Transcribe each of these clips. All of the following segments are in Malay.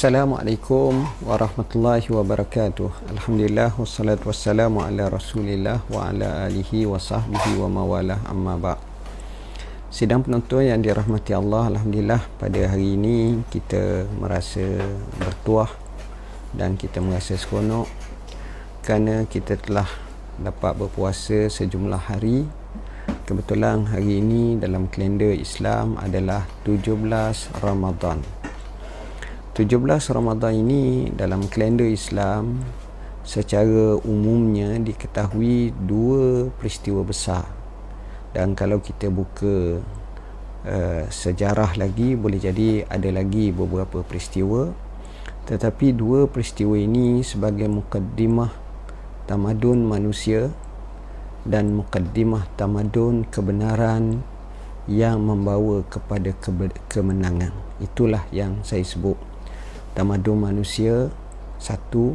Assalamualaikum warahmatullahi wabarakatuh. Alhamdulillah wassalatu wassalamu ala Rasulillah wa ala alihi wa sahbihi wa mawalah amma ba. Sidang penonton yang dirahmati Allah, alhamdulillah pada hari ini kita merasa bertuah dan kita merasa seronok kerana kita telah dapat berpuasa sejumlah hari. Kebetulan hari ini dalam kalender Islam adalah 17 Ramadan. 17 Ramadhan ini dalam kalender Islam secara umumnya diketahui dua peristiwa besar dan kalau kita buka uh, sejarah lagi boleh jadi ada lagi beberapa peristiwa tetapi dua peristiwa ini sebagai mukaddimah tamadun manusia dan mukaddimah tamadun kebenaran yang membawa kepada kemenangan itulah yang saya sebut tamadun manusia satu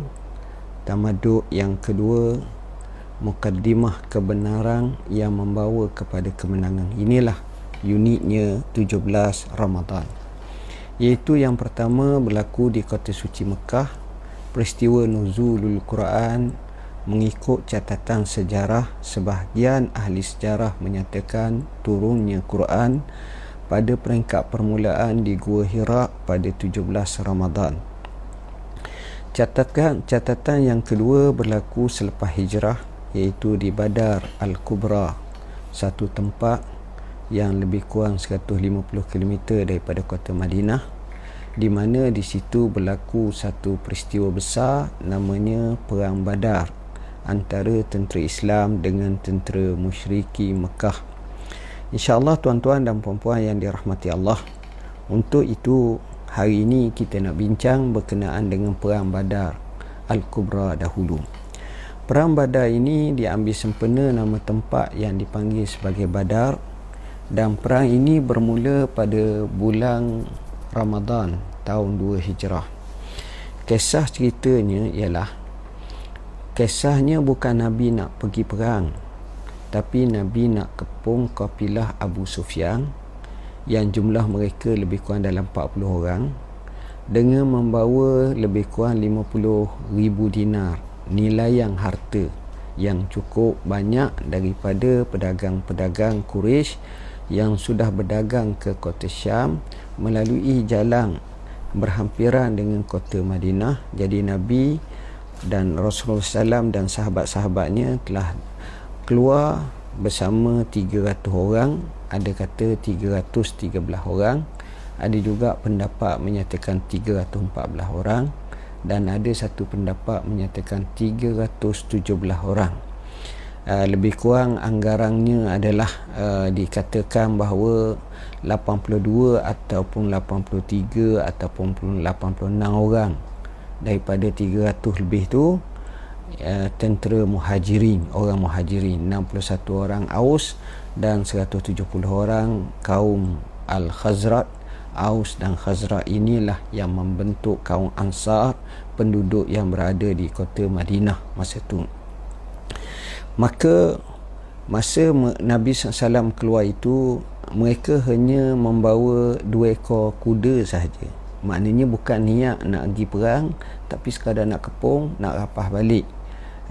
tamadun yang kedua mukaddimah kebenaran yang membawa kepada kemenangan inilah uniknya 17 Ramadan iaitu yang pertama berlaku di kota suci Mekah peristiwa nuzulul Quran mengikut catatan sejarah sebahagian ahli sejarah menyatakan turunnya Quran pada peringkat permulaan di Gua Hira pada 17 Ramadhan. Catatkan catatan yang kedua berlaku selepas hijrah iaitu di Badar Al-Kubra, satu tempat yang lebih kurang 150 km daripada kota Madinah di mana di situ berlaku satu peristiwa besar namanya Perang Badar antara tentera Islam dengan tentera musyriki Mekah InsyaAllah tuan-tuan dan puan-puan yang dirahmati Allah Untuk itu hari ini kita nak bincang berkenaan dengan Perang Badar Al-Kubra dahulu Perang Badar ini diambil sempena nama tempat yang dipanggil sebagai Badar Dan perang ini bermula pada bulan Ramadan tahun 2 Hijrah Kisah ceritanya ialah Kisahnya bukan Nabi nak pergi perang tapi Nabi nak kepung kapilah Abu Sufyan yang jumlah mereka lebih kurang dalam 40 orang dengan membawa lebih kurang 50 ribu dinar nilai yang harta yang cukup banyak daripada pedagang-pedagang Quraisy yang sudah berdagang ke kota Syam melalui jalan berhampiran dengan kota Madinah jadi Nabi dan Rasulullah SAW dan sahabat-sahabatnya telah keluar bersama 300 orang ada kata 313 orang ada juga pendapat menyatakan 314 orang dan ada satu pendapat menyatakan 317 orang ah, lebih kurang anggarannya adalah ah, dikatakan bahawa 82 ataupun 83 ataupun 86 orang daripada 300 lebih tu Eh, tentera muhajirin orang muhajirin 61 orang Aus dan 170 orang kaum Al-Khazrat Aus dan Khazrat inilah yang membentuk kaum Ansar penduduk yang berada di kota Madinah masa itu maka masa Nabi SAW keluar itu mereka hanya membawa dua ekor kuda sahaja maknanya bukan niat nak pergi perang tapi sekadar nak kepung nak rapah balik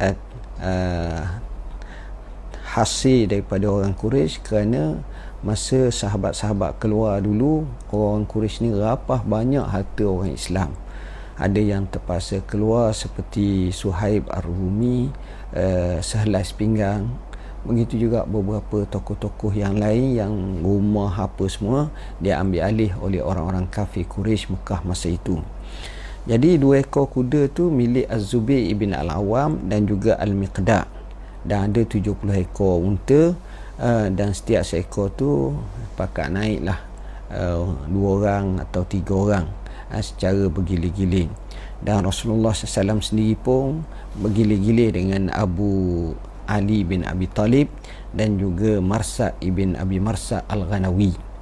uh, eh, eh, hasil daripada orang Quraisy kerana masa sahabat-sahabat keluar dulu orang Quraisy ni rapah banyak harta orang Islam ada yang terpaksa keluar seperti Suhaib Ar-Rumi uh, eh, sehelai pinggang begitu juga beberapa tokoh-tokoh yang lain yang rumah apa semua dia ambil alih oleh orang-orang kafir Quraisy Mekah masa itu jadi dua ekor kuda tu milik Az-Zubi ibn Al-Awam dan juga Al-Miqdah dan ada 70 ekor unta uh, dan setiap seekor tu pakat naik lah uh, dua orang atau tiga orang uh, secara bergiling-giling dan Rasulullah SAW sendiri pun bergiling-giling dengan Abu Ali bin Abi Talib dan juga Marsa ibn Abi Marsa Al-Ghanawi.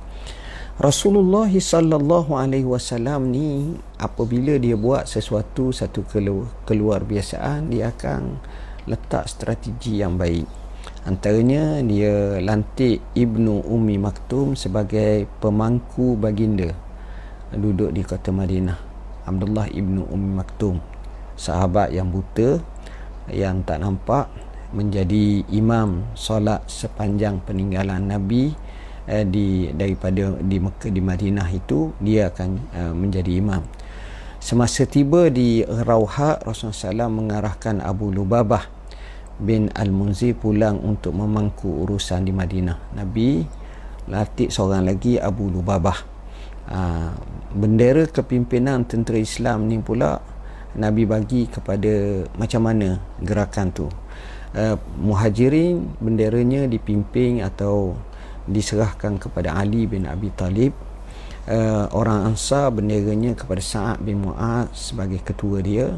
Rasulullah sallallahu alaihi wasallam ni apabila dia buat sesuatu satu keluar, keluar biasaan dia akan letak strategi yang baik. Antaranya dia lantik Ibnu Umi Maktum sebagai pemangku baginda duduk di kota Madinah. Abdullah Ibnu Umi Maktum sahabat yang buta yang tak nampak menjadi imam solat sepanjang peninggalan Nabi eh, di daripada di Mekah di Madinah itu dia akan eh, menjadi imam. Semasa tiba di Rauha Rasulullah SAW mengarahkan Abu Lubabah bin Al-Munzi pulang untuk memangku urusan di Madinah. Nabi latih seorang lagi Abu Lubabah. Ha, bendera kepimpinan tentera Islam ni pula Nabi bagi kepada macam mana gerakan tu. Uh, muhajirin benderanya dipimpin atau diserahkan kepada Ali bin Abi Talib uh, orang Ansar benderanya kepada Sa'ad bin Mu'ad sebagai ketua dia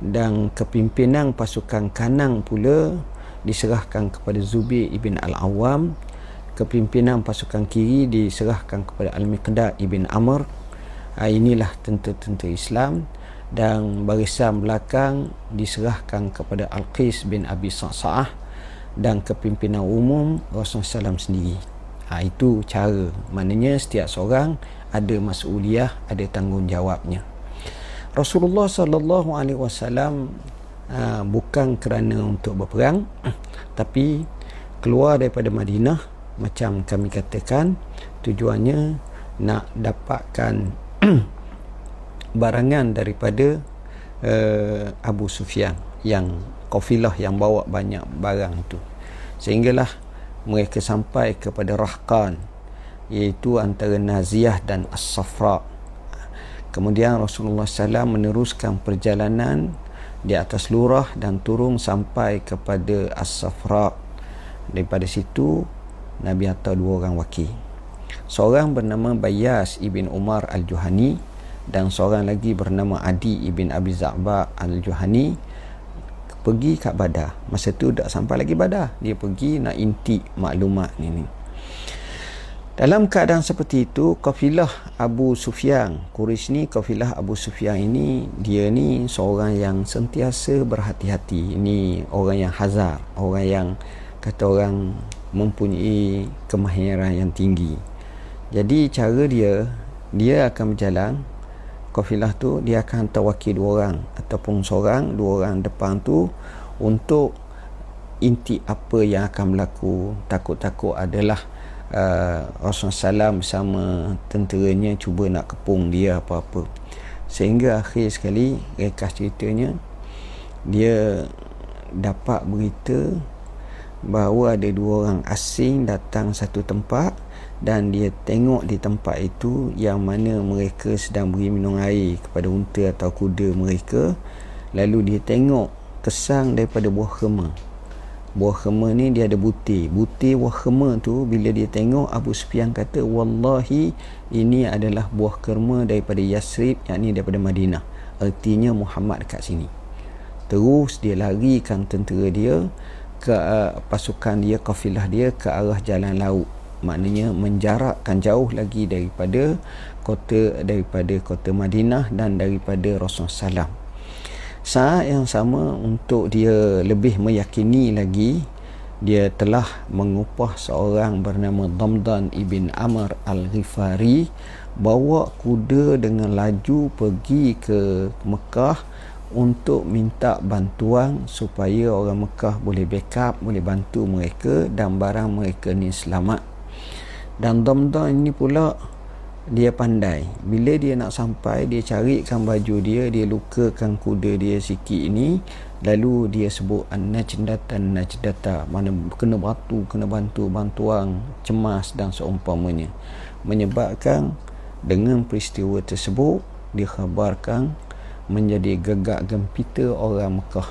dan kepimpinan pasukan kanan pula diserahkan kepada Zubi ibn Al-Awwam kepimpinan pasukan kiri diserahkan kepada Al-Miqdad ibn Amr uh, inilah tentu-tentu Islam dan barisan belakang diserahkan kepada Al-Qis bin Abi Sa'ah. Sa dan kepimpinan umum Rasulullah SAW sendiri ha, itu cara maknanya setiap seorang ada masuliah ada tanggungjawabnya Rasulullah sallallahu alaihi wasallam ha, bukan kerana untuk berperang tapi keluar daripada Madinah macam kami katakan tujuannya nak dapatkan barangan daripada uh, Abu Sufyan yang kafilah yang bawa banyak barang itu sehinggalah mereka sampai kepada rahkan, iaitu antara Naziah dan As-Safra kemudian Rasulullah SAW meneruskan perjalanan di atas lurah dan turun sampai kepada As-Safra daripada situ Nabi atau dua orang wakil seorang bernama Bayas ibn Umar Al-Juhani dan seorang lagi bernama Adi ibn Abi Za'ba Al-Juhani pergi kat badar masa tu tak sampai lagi badar dia pergi nak intik maklumat ni ni dalam keadaan seperti itu kafilah Abu Sufyan Quraisy ni kafilah Abu Sufyan ini dia ni seorang yang sentiasa berhati-hati ini orang yang hazar orang yang kata orang mempunyai kemahiran yang tinggi jadi cara dia dia akan berjalan kafilah tu dia akan hantar wakil dua orang ataupun seorang dua orang depan tu untuk inti apa yang akan berlaku takut-takut adalah uh, Rasulullah SAW bersama tenteranya cuba nak kepung dia apa-apa sehingga akhir sekali rekas ceritanya dia dapat berita bahawa ada dua orang asing datang satu tempat dan dia tengok di tempat itu yang mana mereka sedang beri minum air kepada unta atau kuda mereka lalu dia tengok kesang daripada buah kema buah kema ni dia ada butir butir buah kema tu bila dia tengok Abu Sufyan kata wallahi ini adalah buah kema daripada Yasrib yakni daripada Madinah artinya Muhammad dekat sini terus dia larikan tentera dia ke uh, pasukan dia kafilah dia ke arah jalan laut maknanya menjarakkan jauh lagi daripada kota daripada kota Madinah dan daripada Rasulullah SAW saat yang sama untuk dia lebih meyakini lagi dia telah mengupah seorang bernama Damdan ibn Amr al-Ghifari bawa kuda dengan laju pergi ke Mekah untuk minta bantuan supaya orang Mekah boleh backup, boleh bantu mereka dan barang mereka ni selamat dan domdom ini pula dia pandai bila dia nak sampai dia carikan baju dia dia lukakan kuda dia sikit ini lalu dia sebut najdata najdata mana kena batu kena bantu bantuan cemas dan seumpamanya menyebabkan dengan peristiwa tersebut dikhabarkan menjadi gegak gempita orang Mekah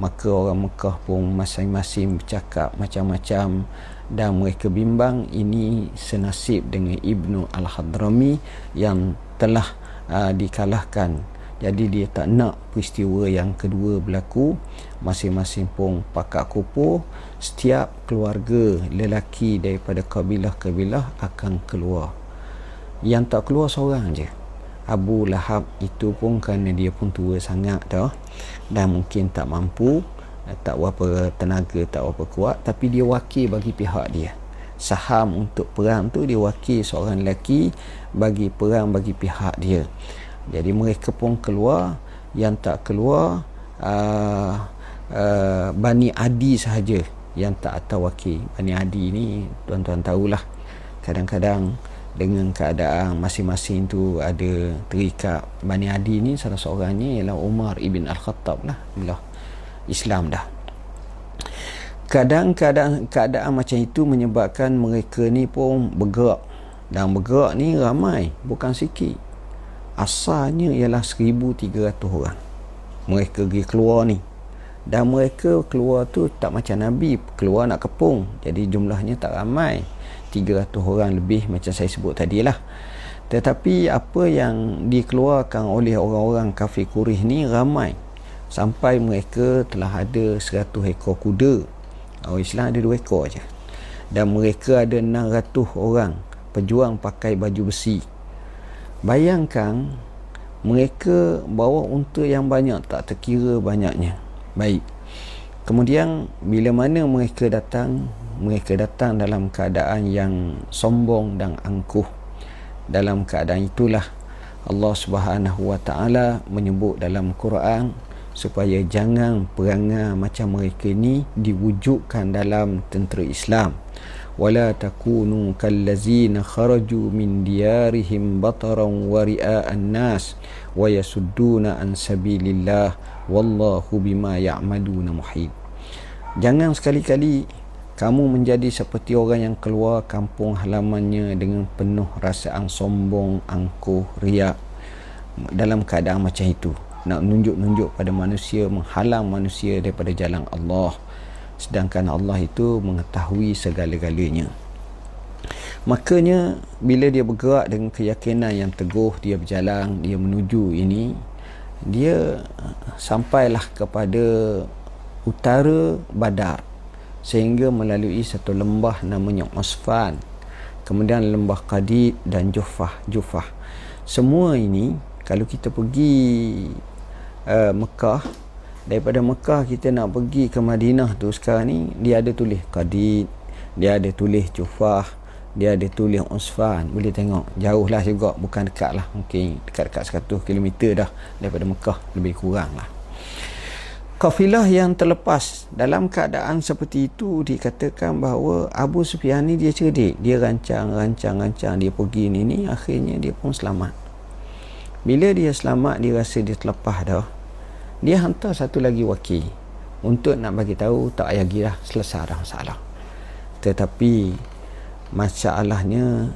maka orang Mekah pun masing-masing bercakap macam-macam dan mereka bimbang ini senasib dengan Ibnu Al-Hadrami yang telah uh, dikalahkan jadi dia tak nak peristiwa yang kedua berlaku masing-masing pun pakat kupu setiap keluarga lelaki daripada kabilah-kabilah akan keluar yang tak keluar seorang je Abu Lahab itu pun kerana dia pun tua sangat tau dan mungkin tak mampu Eh, tak berapa tenaga tak berapa kuat tapi dia wakil bagi pihak dia saham untuk perang tu dia wakil seorang lelaki bagi perang bagi pihak dia jadi mereka pun keluar yang tak keluar uh, Uh, Bani Adi sahaja yang tak tahu wakil Bani Adi ni tuan-tuan tahulah kadang-kadang dengan keadaan masing-masing tu ada terikat Bani Adi ni salah seorangnya ialah Umar Ibn Al-Khattab lah allah. Islam dah. Kadang-kadang keadaan macam itu menyebabkan mereka ni pun bergerak. Dan bergerak ni ramai, bukan sikit. Asalnya ialah 1,300 orang. Mereka pergi keluar ni. Dan mereka keluar tu tak macam Nabi. Keluar nak kepung. Jadi jumlahnya tak ramai. 300 orang lebih macam saya sebut tadi lah. Tetapi apa yang dikeluarkan oleh orang-orang kafir kurih ni ramai sampai mereka telah ada 100 ekor kuda orang Islam ada 2 ekor saja dan mereka ada 600 orang pejuang pakai baju besi bayangkan mereka bawa unta yang banyak tak terkira banyaknya baik kemudian bila mana mereka datang mereka datang dalam keadaan yang sombong dan angkuh dalam keadaan itulah Allah Subhanahu Wa Taala menyebut dalam Quran supaya jangan perangai macam mereka ni diwujudkan dalam tentera Islam wala takunu kallazina kharaju min diyarihim bataran wa ria'a an-nas wa yasudduna an sabilillah wallahu bima ya'maduna muhit jangan sekali-kali kamu menjadi seperti orang yang keluar kampung halamannya dengan penuh rasa ang sombong angkuh riak dalam keadaan macam itu nak menunjuk-nunjuk pada manusia menghalang manusia daripada jalan Allah sedangkan Allah itu mengetahui segala-galanya makanya bila dia bergerak dengan keyakinan yang teguh dia berjalan dia menuju ini dia uh, sampailah kepada utara Badar sehingga melalui satu lembah namanya Osfan kemudian lembah Qadid dan Jufah Jufah semua ini kalau kita pergi uh, Mekah daripada Mekah kita nak pergi ke Madinah tu sekarang ni dia ada tulis Qadid dia ada tulis Jufah dia ada tulis Usfan boleh tengok jauh lah juga bukan dekat lah mungkin dekat-dekat 100 km dah daripada Mekah lebih kurang lah kafilah yang terlepas dalam keadaan seperti itu dikatakan bahawa Abu Sufyan ni dia cerdik dia rancang rancang rancang dia pergi ni ni akhirnya dia pun selamat bila dia selamat dia rasa dia terlepas dah dia hantar satu lagi wakil untuk nak bagi tahu tak ayah girah dah selesai dah masalah tetapi masalahnya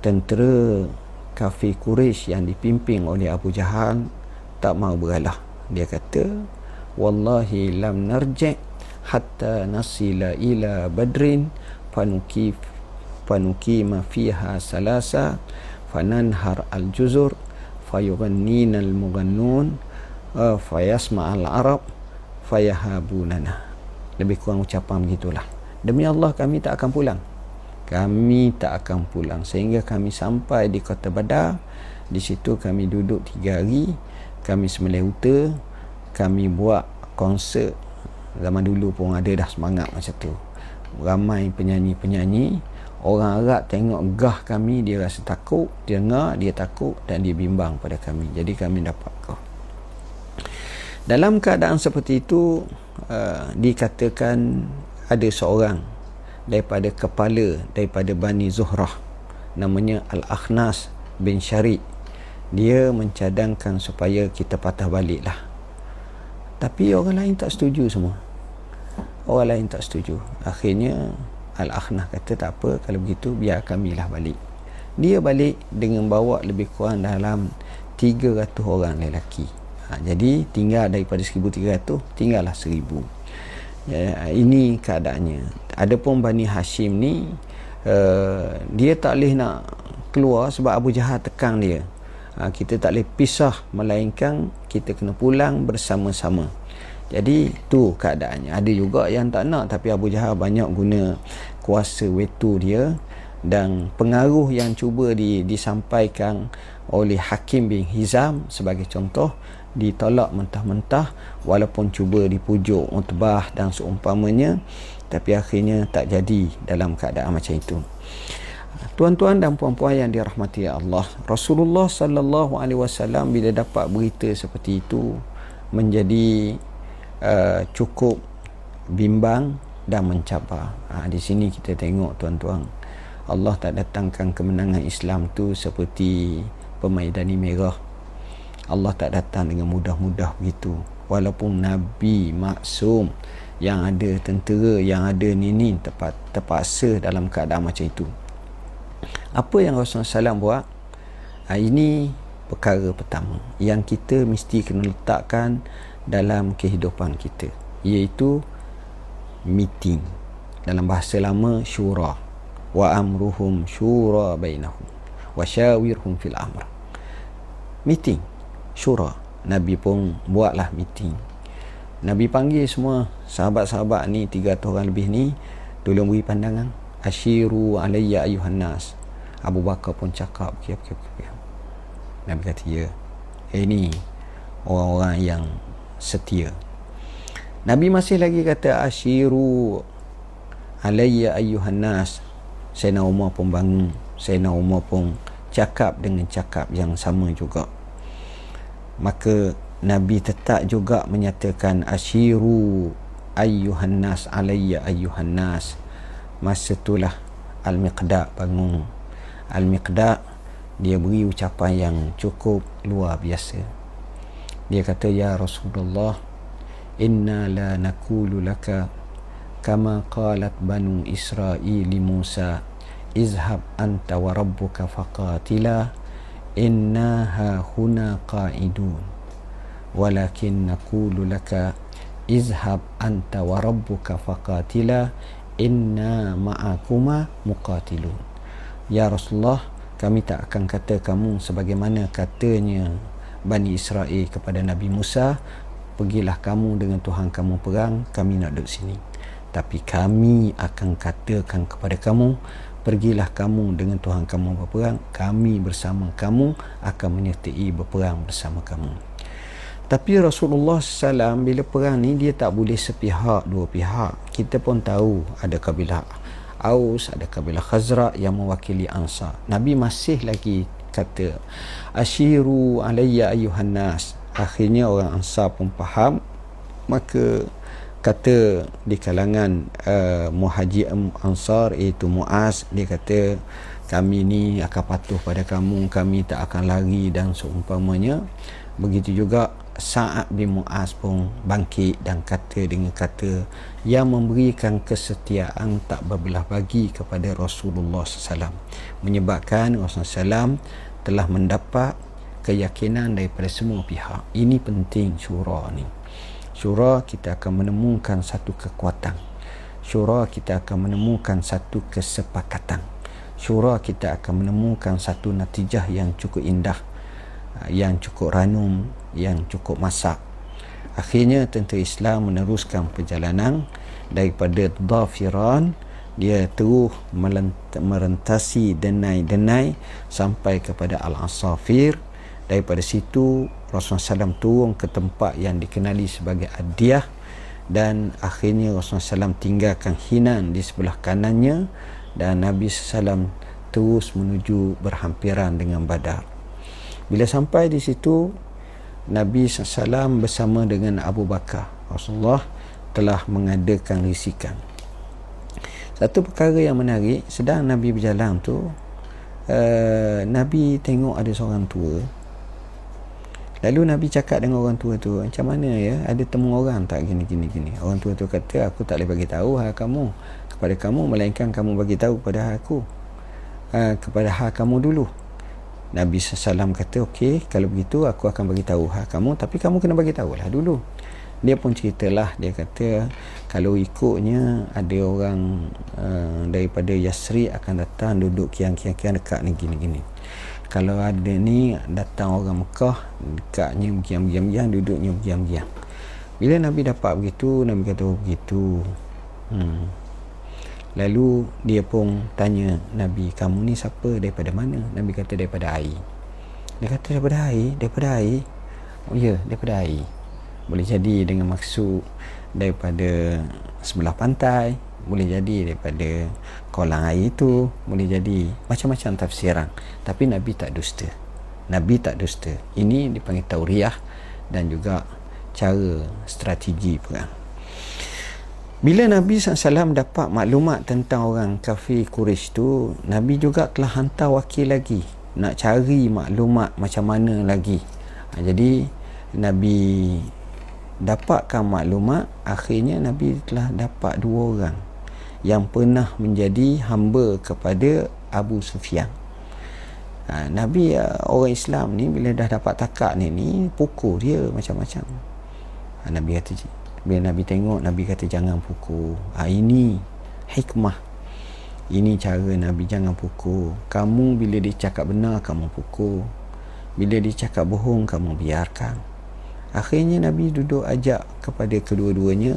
tentera kafir kuris yang dipimpin oleh Abu Jahal tak mau beralah dia kata wallahi lam narji' hatta nasila ila badrin fanukif fanukim fiha salasa fananhar aljuzur fayughannina almughannun Eh, fayasma al arab fayahabunana lebih kurang ucapan begitulah demi Allah kami tak akan pulang kami tak akan pulang sehingga kami sampai di kota Badar di situ kami duduk tiga hari kami semelih uta kami buat konsert zaman dulu pun ada dah semangat macam tu ramai penyanyi-penyanyi orang Arab tengok gah kami dia rasa takut dia dengar dia takut dan dia bimbang pada kami jadi kami dapat kau dalam keadaan seperti itu uh, dikatakan ada seorang daripada kepala daripada Bani Zuhrah namanya Al-Akhnas bin Syariq dia mencadangkan supaya kita patah baliklah tapi orang lain tak setuju semua orang lain tak setuju akhirnya Al-Akhnas kata tak apa kalau begitu biar kamilah balik dia balik dengan bawa lebih kurang dalam 300 orang lelaki ha, jadi tinggal daripada 1300 tinggallah 1000 ya, ini keadaannya adapun Bani Hashim ni uh, dia tak boleh nak keluar sebab Abu Jahal tekan dia ha, kita tak boleh pisah melainkan kita kena pulang bersama-sama jadi tu keadaannya ada juga yang tak nak tapi Abu Jahal banyak guna kuasa wetu dia dan pengaruh yang cuba di, disampaikan oleh Hakim bin Hizam sebagai contoh ditolak mentah-mentah walaupun cuba dipujuk mutbah dan seumpamanya tapi akhirnya tak jadi dalam keadaan macam itu Tuan-tuan dan puan-puan yang dirahmati Allah, Rasulullah sallallahu alaihi wasallam bila dapat berita seperti itu menjadi uh, cukup bimbang dan mencabar. Ha, di sini kita tengok tuan-tuan, Allah tak datangkan kemenangan Islam tu seperti pemaidani merah Allah tak datang dengan mudah-mudah begitu walaupun Nabi maksum yang ada tentera yang ada ni ni terpaksa dalam keadaan macam itu apa yang Rasulullah SAW buat ah, ini perkara pertama yang kita mesti kena letakkan dalam kehidupan kita iaitu meeting dalam bahasa lama syura wa amruhum syura bainahum wa syawirhum fil amr meeting syura Nabi pun buatlah meeting Nabi panggil semua sahabat-sahabat ni 300 orang lebih ni tolong beri pandangan asyiru alayya ayuhan Abu Bakar pun cakap kia, kia, kia. Nabi kata ya ini eh, orang-orang yang setia Nabi masih lagi kata asyiru alayya ayuhan nas Sayyidina Umar pun bangun Sayyidina Umar pun cakap dengan cakap yang sama juga maka Nabi tetap juga menyatakan asyiru ayyuhan alayya ayyuhan nas masa itulah al-miqdad bangun al-miqdad dia beri ucapan yang cukup luar biasa dia kata ya rasulullah inna la naqulu laka kama qalat banu Israeli musa izhab anta wa rabbuka inna ha huna qaidun walakin naqulu laka izhab anta wa rabbuka faqatila inna ma'akuma muqatilun ya rasulullah kami tak akan kata kamu sebagaimana katanya Bani Israel kepada Nabi Musa pergilah kamu dengan Tuhan kamu perang kami nak duduk sini tapi kami akan katakan kepada kamu pergilah kamu dengan Tuhan kamu berperang kami bersama kamu akan menyertai berperang bersama kamu tapi Rasulullah SAW bila perang ni dia tak boleh sepihak dua pihak kita pun tahu ada kabilah Aus ada kabilah Khazra yang mewakili Ansar Nabi masih lagi kata Ashiru alayya ayuhan akhirnya orang Ansar pun faham maka kata di kalangan uh, muhajir ansar iaitu muaz dia kata kami ni akan patuh pada kamu kami tak akan lari dan seumpamanya begitu juga Sa'ad bin Mu'az pun bangkit dan kata dengan kata yang memberikan kesetiaan tak berbelah bagi kepada Rasulullah SAW menyebabkan Rasulullah SAW telah mendapat keyakinan daripada semua pihak ini penting surah ni syura kita akan menemukan satu kekuatan syura kita akan menemukan satu kesepakatan syura kita akan menemukan satu natijah yang cukup indah ah, yang cukup ranum yang cukup masak akhirnya tentera Islam meneruskan perjalanan daripada Dhafiran dia terus merentasi denai-denai sampai kepada Al-Asafir daripada situ Rasulullah SAW turun ke tempat yang dikenali sebagai Adiyah dan akhirnya Rasulullah SAW tinggalkan Hinan di sebelah kanannya dan Nabi SAW terus menuju berhampiran dengan Badar. Bila sampai di situ, Nabi SAW bersama dengan Abu Bakar. Rasulullah telah mengadakan risikan. Satu perkara yang menarik, sedang Nabi berjalan tu, uh, Nabi tengok ada seorang tua Lalu Nabi cakap dengan orang tua tu, macam mana ya? Ada temu orang tak gini gini gini. Orang tua tu kata, aku tak boleh bagi tahu hal kamu kepada kamu melainkan kamu bagi tahu kepada aku. Ha, kepada hal kamu dulu. Nabi sallam kata, okey, kalau begitu aku akan bagi tahu hal kamu tapi kamu kena bagi tahu lah dulu. Dia pun ceritalah dia kata kalau ikutnya ada orang uh, daripada Yasri akan datang duduk kian-kian dekat negeri-negeri ni. Gini, gini kalau ada ni datang orang Mekah dekatnya mengiam-giam-giam duduknya mengiam-giam bila Nabi dapat begitu Nabi kata oh, begitu hmm. lalu dia pun tanya Nabi kamu ni siapa daripada mana Nabi kata daripada air dia kata daripada air daripada air oh ya daripada air boleh jadi dengan maksud daripada sebelah pantai boleh jadi daripada kolang air itu boleh jadi macam-macam tafsiran tapi Nabi tak dusta Nabi tak dusta ini dipanggil tauriah dan juga cara strategi perang bila Nabi SAW dapat maklumat tentang orang kafir Quraisy tu Nabi juga telah hantar wakil lagi nak cari maklumat macam mana lagi ha, jadi Nabi dapatkan maklumat akhirnya Nabi telah dapat dua orang yang pernah menjadi hamba kepada Abu Sufyan. Ha, Nabi uh, orang Islam ni bila dah dapat takak ni ni pukul dia macam-macam. Ha, Nabi kata bila Nabi tengok Nabi kata jangan pukul. Ha, ini hikmah. Ini cara Nabi jangan pukul. Kamu bila dia cakap benar kamu pukul. Bila dia cakap bohong kamu biarkan. Akhirnya Nabi duduk ajak kepada kedua-duanya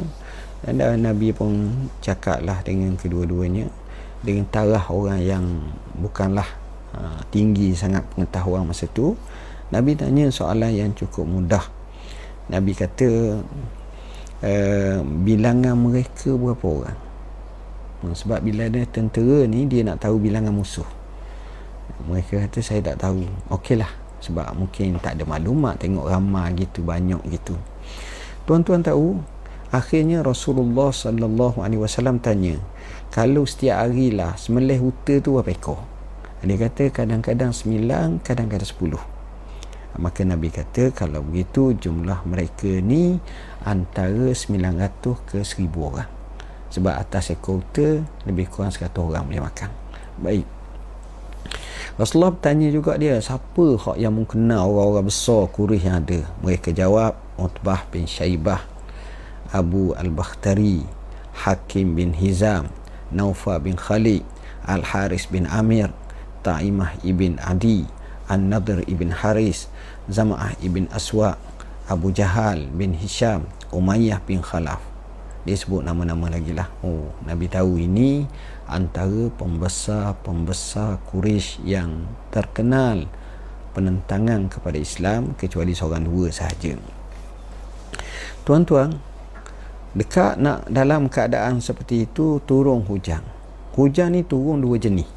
dan Nabi pun cakap lah dengan kedua-duanya Dengan tarah orang yang bukanlah ha, tinggi sangat pengetahuan masa tu Nabi tanya soalan yang cukup mudah Nabi kata e, Bilangan mereka berapa orang? Hmm, sebab bila ada tentera ni dia nak tahu bilangan musuh Mereka kata saya tak tahu Okeylah sebab mungkin tak ada maklumat Tengok ramah gitu banyak gitu Tuan-tuan tahu Akhirnya Rasulullah sallallahu alaihi wasallam tanya, "Kalau setiap harilah semelih uta tu apa ekor?" Dia kata kadang-kadang 9, kadang-kadang sepuluh. Maka Nabi kata kalau begitu jumlah mereka ni antara 900 ke seribu orang. Sebab atas ekor uta lebih kurang 100 orang boleh makan. Baik. Rasulullah tanya juga dia siapa hak yang mengenal orang-orang besar kurih yang ada. Mereka jawab Utbah bin Syaibah Abu Al-Bakhtari Hakim bin Hizam Naufa bin Khalid Al-Haris bin Amir Ta'imah ibn Adi an nadir ibn Haris Zama'ah ibn Aswa Abu Jahal bin Hisham Umayyah bin Khalaf dia sebut nama-nama lagi lah oh, Nabi tahu ini antara pembesar-pembesar Quraisy yang terkenal penentangan kepada Islam kecuali seorang dua sahaja tuan-tuan Dekat nak dalam keadaan seperti itu turun hujan. Hujan ni turun dua jenis.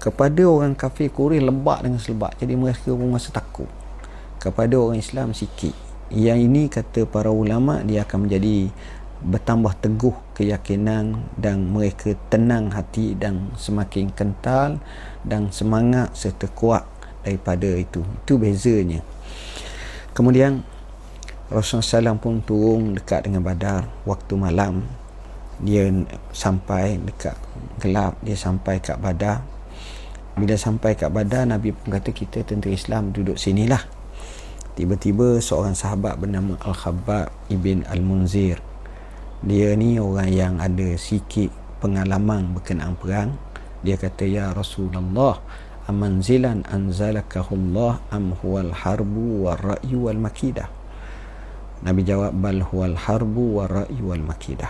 Kepada orang kafir kurih lembak dengan selebak. Jadi mereka pun rasa takut. Kepada orang Islam sikit. Yang ini kata para ulama dia akan menjadi bertambah teguh keyakinan dan mereka tenang hati dan semakin kental dan semangat serta kuat daripada itu. Itu bezanya. Kemudian Rasulullah SAW pun turun dekat dengan badar waktu malam dia sampai dekat gelap dia sampai kat badar bila sampai kat badar Nabi pun kata kita tentera Islam duduk sinilah tiba-tiba seorang sahabat bernama Al-Khabab Ibn Al-Munzir dia ni orang yang ada sikit pengalaman berkenaan perang dia kata ya Rasulullah amanzilan anzalakahullah am huwal harbu war ra'yu wal makidah Nabi jawab bal huwal harbu wa ra'i wal makidah.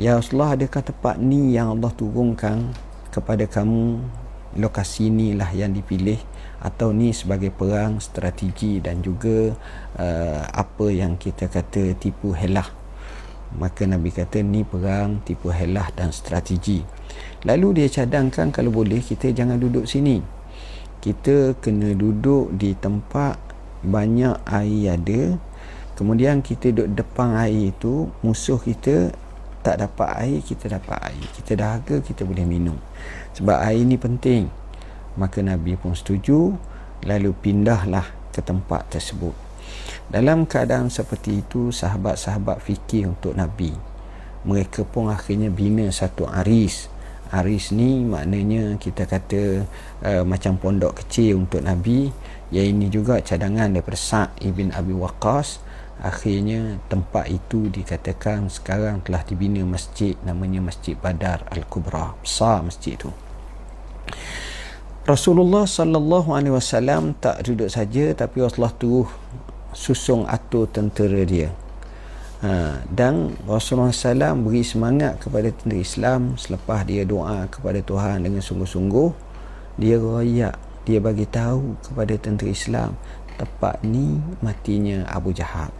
Ya Rasulullah kata tempat ni yang Allah turunkan kepada kamu lokasi inilah yang dipilih atau ni sebagai perang strategi dan juga uh, apa yang kita kata tipu helah maka Nabi kata ni perang tipu helah dan strategi lalu dia cadangkan kalau boleh kita jangan duduk sini kita kena duduk di tempat banyak air ada Kemudian kita duduk depan air itu Musuh kita tak dapat air Kita dapat air Kita dahaga kita boleh minum Sebab air ini penting Maka Nabi pun setuju Lalu pindahlah ke tempat tersebut Dalam keadaan seperti itu Sahabat-sahabat fikir untuk Nabi Mereka pun akhirnya bina satu aris Aris ni maknanya kita kata uh, Macam pondok kecil untuk Nabi Yang ini juga cadangan daripada Sa'ib bin Abi Waqas Akhirnya tempat itu dikatakan sekarang telah dibina masjid namanya Masjid Badar Al-Kubra. Besar masjid itu. Rasulullah sallallahu alaihi wasallam tak duduk saja tapi Rasulullah tu susung atur tentera dia. Ha, dan Rasulullah SAW beri semangat kepada tentera Islam selepas dia doa kepada Tuhan dengan sungguh-sungguh dia royak dia bagi tahu kepada tentera Islam tempat ni matinya Abu Jahab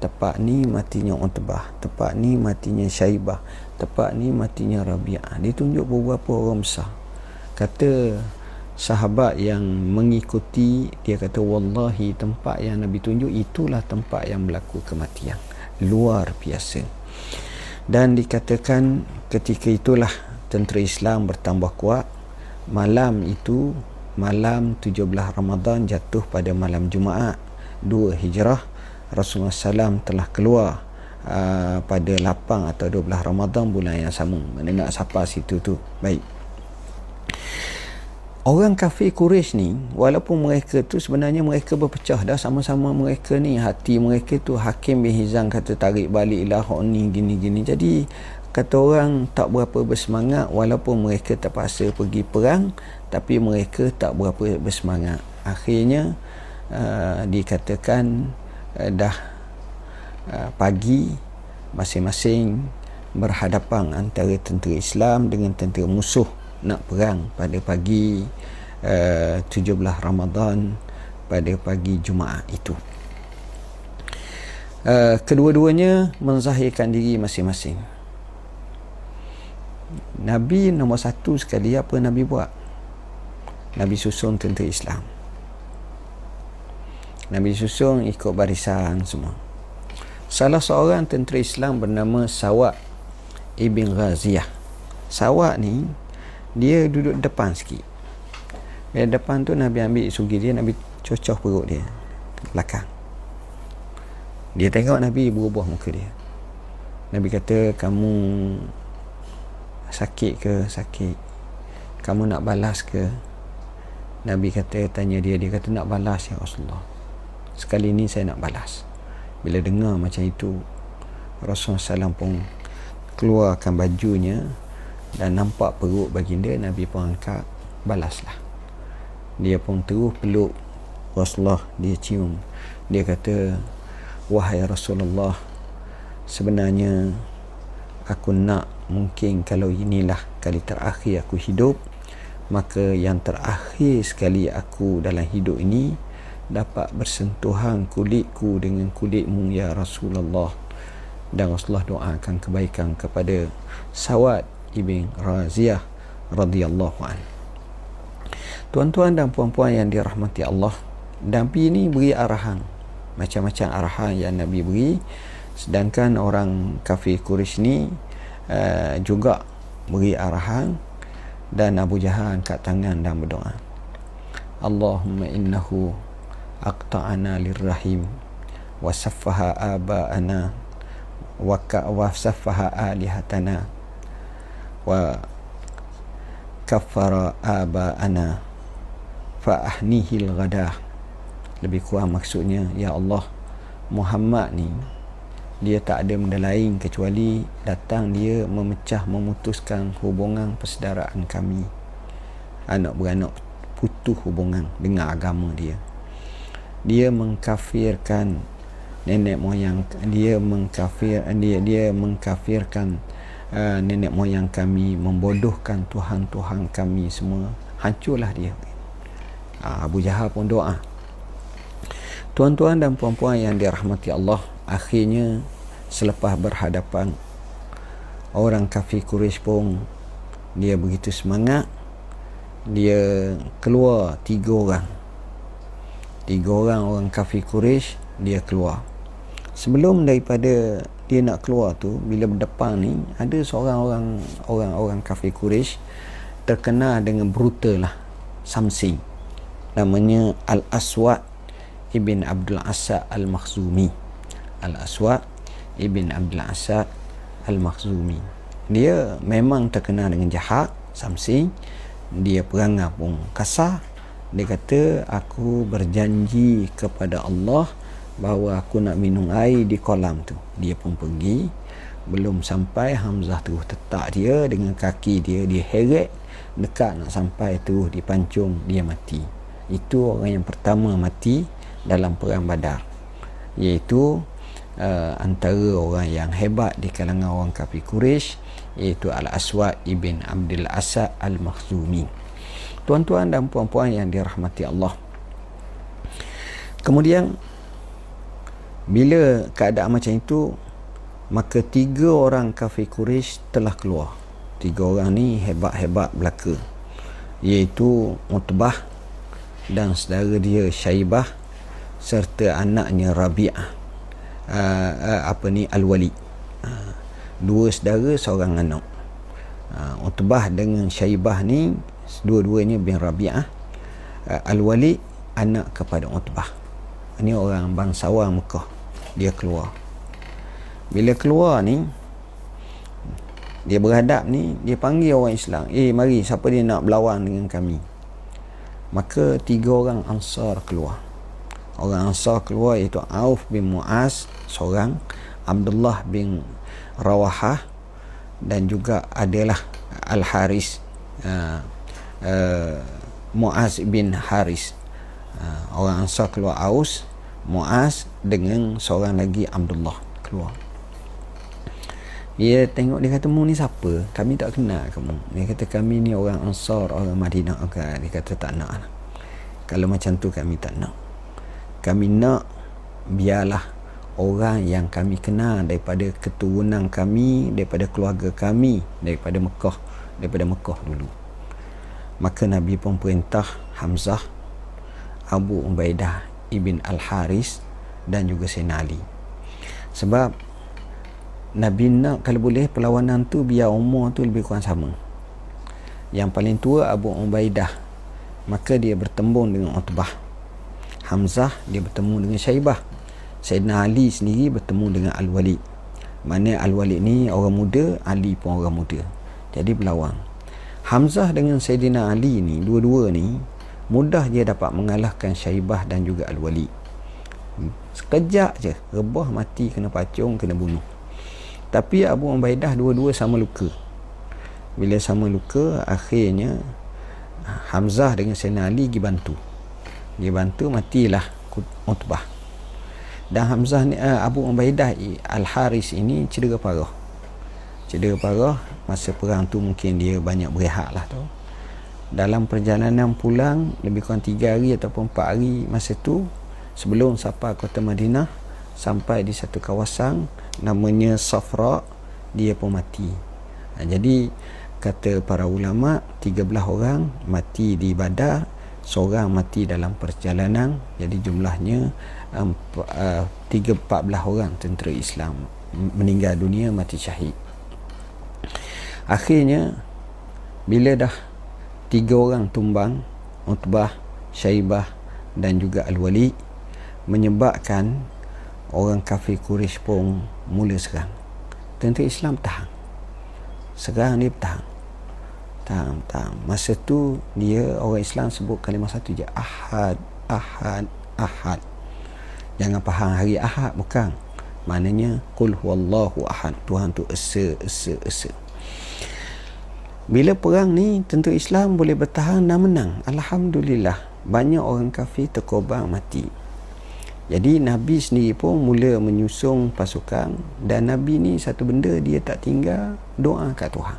tempat ni matinya Utbah tempat ni matinya Syaibah tempat ni matinya Rabi'ah dia tunjuk beberapa orang besar kata sahabat yang mengikuti dia kata wallahi tempat yang Nabi tunjuk itulah tempat yang berlaku kematian luar biasa dan dikatakan ketika itulah tentera Islam bertambah kuat malam itu malam 17 Ramadan jatuh pada malam Jumaat 2 Hijrah Rasulullah SAW telah keluar uh, pada lapang atau 12 ramadhan bulan yang sama mana nak sapa situ tu baik orang kafir Quraisy ni walaupun mereka tu sebenarnya mereka berpecah dah sama-sama mereka ni hati mereka tu Hakim bin Hizam kata tarik balik lah ni gini gini jadi kata orang tak berapa bersemangat walaupun mereka terpaksa pergi perang tapi mereka tak berapa bersemangat akhirnya uh, dikatakan uh, dah uh, pagi masing-masing berhadapan antara tentera Islam dengan tentera musuh nak perang pada pagi eh, uh, 17 Ramadan pada pagi Jumaat itu uh, kedua-duanya menzahirkan diri masing-masing Nabi nombor satu sekali apa Nabi buat Nabi susun tentera Islam Nabi susun ikut barisan semua. Salah seorang tentera Islam bernama Sawak Ibn Raziah. Sawak ni, dia duduk depan sikit. Bila depan tu Nabi ambil sugi dia, Nabi cocoh perut dia. Belakang. Dia tengok Nabi berubah muka dia. Nabi kata, kamu sakit ke sakit? Kamu nak balas ke? Nabi kata, tanya dia. Dia kata, nak balas ya Rasulullah sekali ni saya nak balas bila dengar macam itu Rasulullah SAW pun keluarkan bajunya dan nampak perut baginda Nabi pun angkat balaslah dia pun terus peluk Rasulullah dia cium dia kata wahai Rasulullah sebenarnya aku nak mungkin kalau inilah kali terakhir aku hidup maka yang terakhir sekali aku dalam hidup ini dapat bersentuhan kulitku dengan kulitmu ya Rasulullah dan Rasulullah doakan kebaikan kepada Sawad ibn Raziah radhiyallahu an. Tuan-tuan dan puan-puan yang dirahmati Allah, Nabi ini beri arahan, macam-macam arahan yang Nabi beri. Sedangkan orang kafir Quraisy ni uh, juga beri arahan dan Abu Jahal angkat tangan dan berdoa. Allahumma innahu أقطعنا للرحيم وسفها آباءنا وسفها آلهتنا وكفر آباءنا فأحنيه الغداء lebih kurang maksudnya Ya Allah Muhammad ni dia tak ada benda lain kecuali datang dia memecah memutuskan hubungan persaudaraan kami anak beranak putus hubungan dengan agama dia dia mengkafirkan nenek moyang dia mengkafir dia dia mengkafirkan uh, nenek moyang kami membodohkan tuhan-tuhan kami semua hancurlah dia uh, Abu Jahal pun doa tuan-tuan dan puan-puan yang dirahmati Allah akhirnya selepas berhadapan orang kafir Quraisy pun dia begitu semangat dia keluar tiga orang tiga orang orang kafir Quraisy dia keluar sebelum daripada dia nak keluar tu bila berdepan ni ada seorang orang orang orang kafir Quraisy terkena dengan brutal lah something. namanya Al Aswad ibn Abdul Asa Al Makhzumi Al Aswad ibn Abdul Asa Al Makhzumi dia memang terkena dengan jahat something. dia perangai pun kasar dia kata aku berjanji kepada Allah bahawa aku nak minum air di kolam tu dia pun pergi belum sampai Hamzah terus tetak dia dengan kaki dia dia heret dekat nak sampai terus dipancung dia mati itu orang yang pertama mati dalam perang badar iaitu uh, antara orang yang hebat di kalangan orang kafir Quraisy iaitu Al-Aswad ibn Abdul Asad Al-Makhzumi tuan-tuan dan puan-puan yang dirahmati Allah. Kemudian bila keadaan macam itu maka tiga orang kafir Quraisy telah keluar. Tiga orang ni hebat-hebat belaka. Iaitu Utbah dan saudara dia Syaibah serta anaknya Rabi'ah. Uh, apa ni Al-Walid. Uh, dua saudara seorang anak. Uh, Utbah dengan Syaibah ni dua-duanya bin Rabi'ah uh, eh, Al-Walid anak kepada Utbah ini orang bangsawan Mekah dia keluar bila keluar ni dia berhadap ni dia panggil orang Islam eh mari siapa dia nak berlawan dengan kami maka tiga orang Ansar keluar orang Ansar keluar iaitu Auf bin Mu'az seorang Abdullah bin Rawahah dan juga adalah Al-Haris eh, Eh, Muaz bin Haris uh, orang Ansar keluar Aus Muaz dengan seorang lagi Abdullah keluar dia tengok dia kata mu ni siapa kami tak kenal kamu dia kata kami ni orang Ansar orang Madinah okay. dia kata tak nak lah. kalau macam tu kami tak nak kami nak biarlah orang yang kami kenal daripada keturunan kami daripada keluarga kami daripada Mekah daripada Mekah dulu uh, maka Nabi pun perintah Hamzah Abu Ubaidah Ibn Al-Haris dan juga Sayyidina Ali sebab Nabi nak kalau boleh perlawanan tu biar umur tu lebih kurang sama yang paling tua Abu Ubaidah maka dia bertembung dengan Utbah Hamzah dia bertemu dengan Syaibah Sayyidina Ali sendiri bertemu dengan Al-Walid mana Al-Walid ni orang muda Ali pun orang muda jadi berlawan Hamzah dengan Sayyidina Ali ni dua-dua ni mudah dia dapat mengalahkan Syaibah dan juga Al-Walid hmm, sekejap je rebah mati kena pacung kena bunuh tapi Abu Ubaidah dua-dua sama luka bila sama luka akhirnya ah, Hamzah dengan Sayyidina Ali pergi bantu dia bantu matilah Utbah dan Hamzah ni ah, Abu Ubaidah Al-Haris ini cedera parah cedera parah masa perang tu mungkin dia banyak berehat lah tu dalam perjalanan pulang lebih kurang 3 hari ataupun empat hari masa tu sebelum sampai kota Madinah sampai di satu kawasan namanya Safra dia pun mati ha, jadi kata para ulama 13 orang mati di Badar seorang mati dalam perjalanan jadi jumlahnya um, uh, 3 14 orang tentera Islam meninggal dunia mati syahid Akhirnya bila dah tiga orang tumbang Utbah, Syaibah dan juga Al-Wali menyebabkan orang kafir Quraisy pun mula serang. Tentu Islam tahan. Serang ni tahan. Tahan, tahan. Masa tu dia orang Islam sebut kalimah satu je Ahad, Ahad, Ahad. Jangan faham hari Ahad bukan. Maknanya Qul huwallahu ahad Tuhan tu esa, esa, esa bila perang ni tentu Islam boleh bertahan dan menang. Alhamdulillah banyak orang kafir terkobang mati. Jadi Nabi sendiri pun mula menyusung pasukan dan Nabi ni satu benda dia tak tinggal doa kat Tuhan.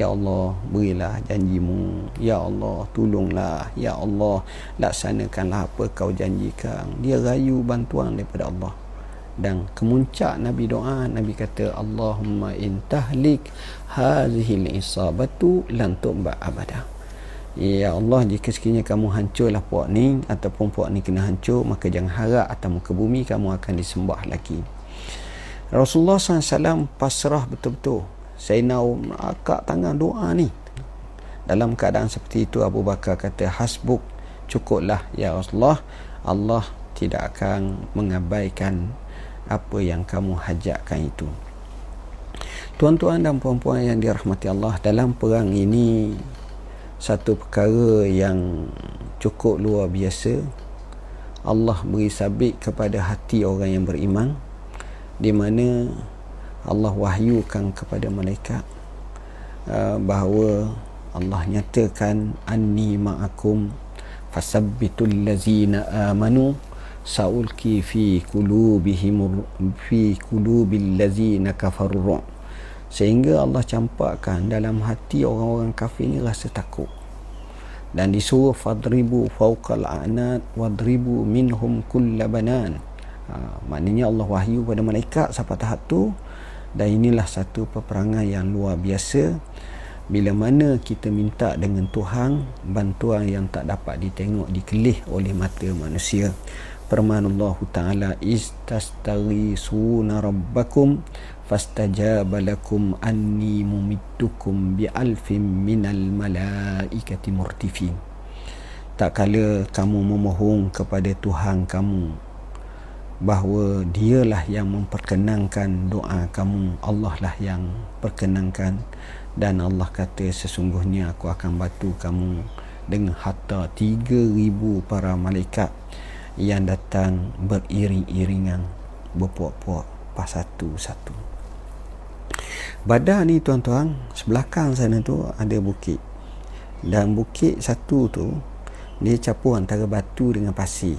Ya Allah, berilah janjimu. Ya Allah, tolonglah. Ya Allah, laksanakanlah apa kau janjikan. Dia rayu bantuan daripada Allah dan kemuncak Nabi doa Nabi kata Allahumma in tahlik isabatu lan mbak abadah. Ya Allah jika sekiranya kamu hancurlah puak ni ataupun puak ni kena hancur maka jangan harap atas muka bumi kamu akan disembah lagi Rasulullah SAW pasrah betul-betul saya nak akak tangan doa ni dalam keadaan seperti itu Abu Bakar kata hasbuk cukuplah ya Rasulullah Allah tidak akan mengabaikan apa yang kamu hajatkan itu tuan-tuan dan puan-puan yang dirahmati Allah dalam perang ini satu perkara yang cukup luar biasa Allah beri sabit kepada hati orang yang beriman di mana Allah wahyukan kepada mereka uh, bahawa Allah nyatakan anni ma'akum fasabbitul lazina amanu سألقي fi قلوبهم fi قلوب الذين كفروا sehingga Allah campakkan dalam hati orang-orang kafir ni rasa takut dan disuruh fadribu fawqal a'nat wadribu minhum kulla banan ha, maknanya Allah wahyu pada malaikat siapa tahap tu dan inilah satu peperangan yang luar biasa bila mana kita minta dengan Tuhan bantuan yang tak dapat ditengok dikelih oleh mata manusia firman Allah Ta'ala istastaghisuna rabbakum fastajaba lakum anni mumittukum bi alfin minal malaikati murtifin tak kala kamu memohon kepada Tuhan kamu bahawa dialah yang memperkenankan doa kamu Allah lah yang perkenankan dan Allah kata sesungguhnya aku akan batu kamu dengan harta 3000 para malaikat yang datang beriring-iringan berpuak-puak pas satu-satu Badan ni tuan-tuan sebelakang sana tu ada bukit dan bukit satu tu dia capur antara batu dengan pasir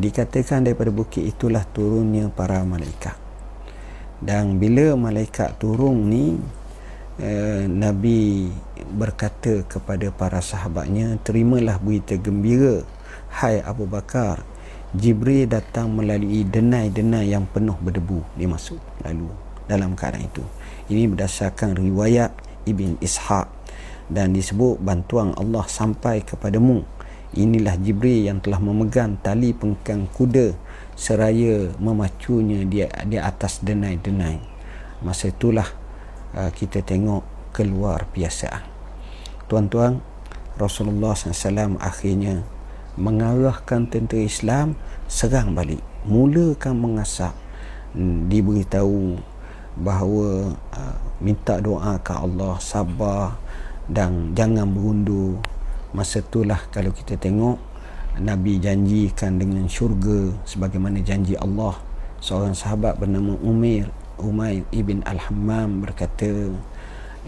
dikatakan daripada bukit itulah turunnya para malaikat dan bila malaikat turun ni eh, Nabi berkata kepada para sahabatnya terimalah berita gembira Hai Abu Bakar Jibril datang melalui denai-denai yang penuh berdebu Dia masuk lalu dalam keadaan itu Ini berdasarkan riwayat Ibn Ishaq Dan disebut bantuan Allah sampai kepadamu Inilah Jibril yang telah memegang tali pengkang kuda Seraya memacunya di, di atas denai-denai Masa itulah uh, kita tengok keluar biasa Tuan-tuan Rasulullah SAW akhirnya mengarahkan tentera Islam serang balik mulakan mengasak mm, diberitahu bahawa ah, minta doa ke Allah sabar dan jangan berundur masa itulah kalau kita tengok Nabi janjikan dengan syurga sebagaimana janji Allah seorang sahabat bernama Umair Umair ibn Al-Hammam berkata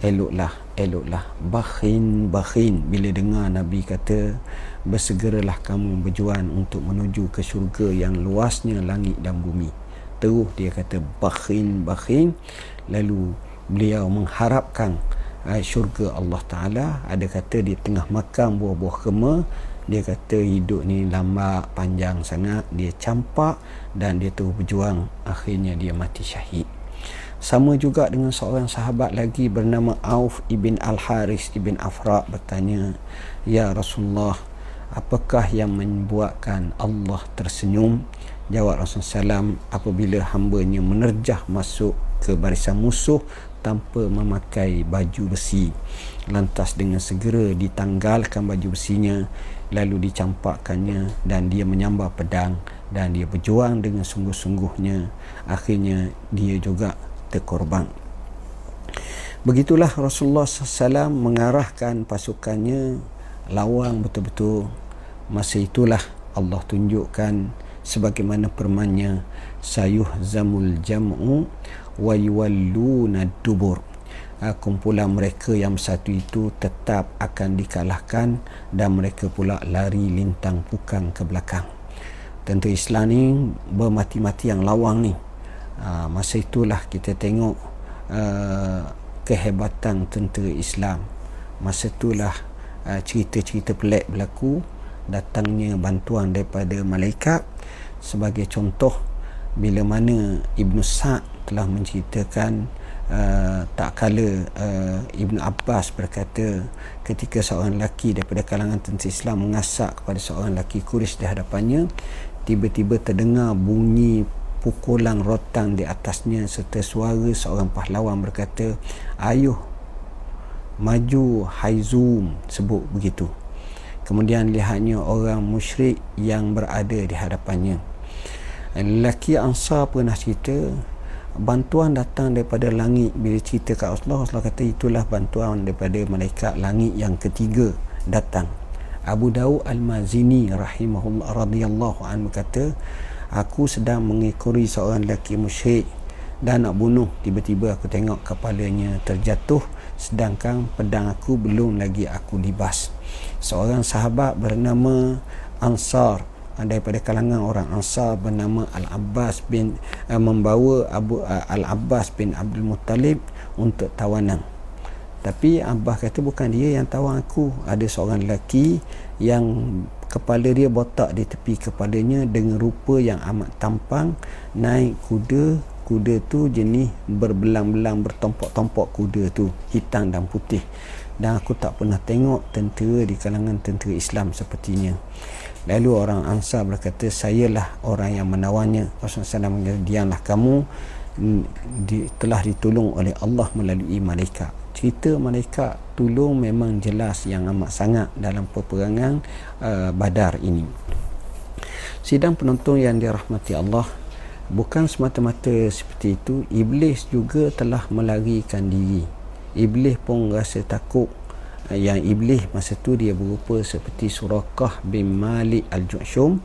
eloklah eloklah bakhin bakhin bila dengar Nabi kata bersegeralah kamu berjuan untuk menuju ke syurga yang luasnya langit dan bumi terus dia kata bakhin bakhin lalu beliau mengharapkan uh, syurga Allah Ta'ala ada kata di tengah makam buah-buah kema dia kata hidup ni lama panjang sangat dia campak dan dia terus berjuang akhirnya dia mati syahid sama juga dengan seorang sahabat lagi bernama Auf ibn Al-Haris ibn Afra bertanya ya Rasulullah apakah yang membuatkan Allah tersenyum jawab Rasulullah SAW apabila hambanya menerjah masuk ke barisan musuh tanpa memakai baju besi lantas dengan segera ditanggalkan baju besinya lalu dicampakkannya dan dia menyambar pedang dan dia berjuang dengan sungguh-sungguhnya akhirnya dia juga terkorban Begitulah Rasulullah SAW mengarahkan pasukannya lawang betul-betul masa itulah Allah tunjukkan sebagaimana permannya sayuh zamul jam'u wa yuwalluna dubur ha, kumpulan mereka yang satu itu tetap akan dikalahkan dan mereka pula lari lintang pukang ke belakang tentu Islam ni bermati-mati yang lawang ni ha, masa itulah kita tengok ha, kehebatan tentu Islam masa itulah Ah, cerita-cerita pelik berlaku datangnya bantuan daripada malaikat sebagai contoh bila mana Ibn Sa' telah menceritakan uh, tak kala uh, Ibnu Abbas berkata ketika seorang lelaki daripada kalangan tentera Islam mengasak kepada seorang lelaki kuris di hadapannya tiba-tiba terdengar bunyi pukulan rotan di atasnya serta suara seorang pahlawan berkata ayuh maju haizum sebut begitu kemudian lihatnya orang musyrik yang berada di hadapannya lelaki ansar pernah cerita bantuan datang daripada langit bila cerita kat Rasulullah Rasulullah kata itulah bantuan daripada malaikat langit yang ketiga datang Abu Dawud Al-Mazini rahimahullah radhiyallahu anhu kata aku sedang mengikuri seorang lelaki musyrik dan nak bunuh tiba-tiba aku tengok kepalanya terjatuh sedangkan pedang aku belum lagi aku dibas. seorang sahabat bernama Ansar ah, daripada kalangan orang Ansar bernama Al-Abbas bin uh, membawa Abu uh, Al-Abbas bin Abdul Muttalib untuk tawanan tapi Abah kata bukan dia yang tawan aku ada seorang lelaki yang kepala dia botak di tepi kepalanya dengan rupa yang amat tampang naik kuda kuda tu jenis berbelang-belang bertompok-tompok kuda tu hitam dan putih dan aku tak pernah tengok tentera di kalangan tentera Islam sepertinya lalu orang Ansar berkata saya lah orang yang menawannya Rasulullah SAW dianlah kamu di, telah ditolong oleh Allah melalui malaikat cerita malaikat tolong memang jelas yang amat sangat dalam peperangan uh, badar ini sidang penonton yang dirahmati Allah bukan semata-mata seperti itu iblis juga telah melarikan diri iblis pun rasa takut eh, yang iblis masa tu dia berupa seperti surakah bin Malik al-Jushum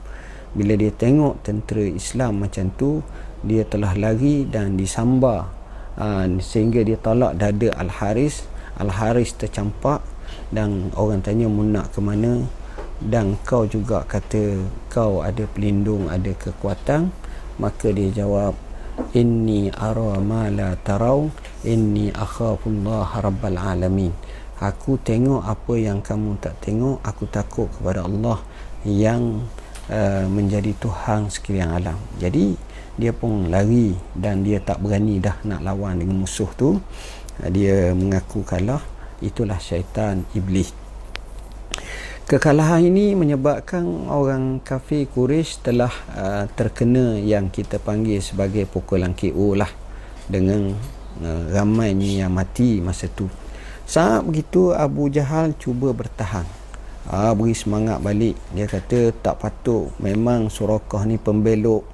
bila dia tengok tentera Islam macam tu dia telah lari dan disambar ah, sehingga dia tolak dada al-Haris al-Haris tercampak dan orang tanya munak ke mana dan kau juga kata kau ada pelindung ada kekuatan maka dia jawab inni ara ma la tarau inni akhafu Allah rabbal alamin aku tengok apa yang kamu tak tengok aku takut kepada Allah yang uh, menjadi tuhan sekalian alam jadi dia pun lari dan dia tak berani dah nak lawan dengan musuh tu dia mengaku kalah itulah syaitan iblis Kekalahan ini menyebabkan orang kafir Quraisy telah uh, terkena yang kita panggil sebagai pukulan KO lah dengan uh, ramainya yang mati masa tu. Saat begitu Abu Jahal cuba bertahan. Uh, beri semangat balik. Dia kata tak patut memang Surakah ni pembelok.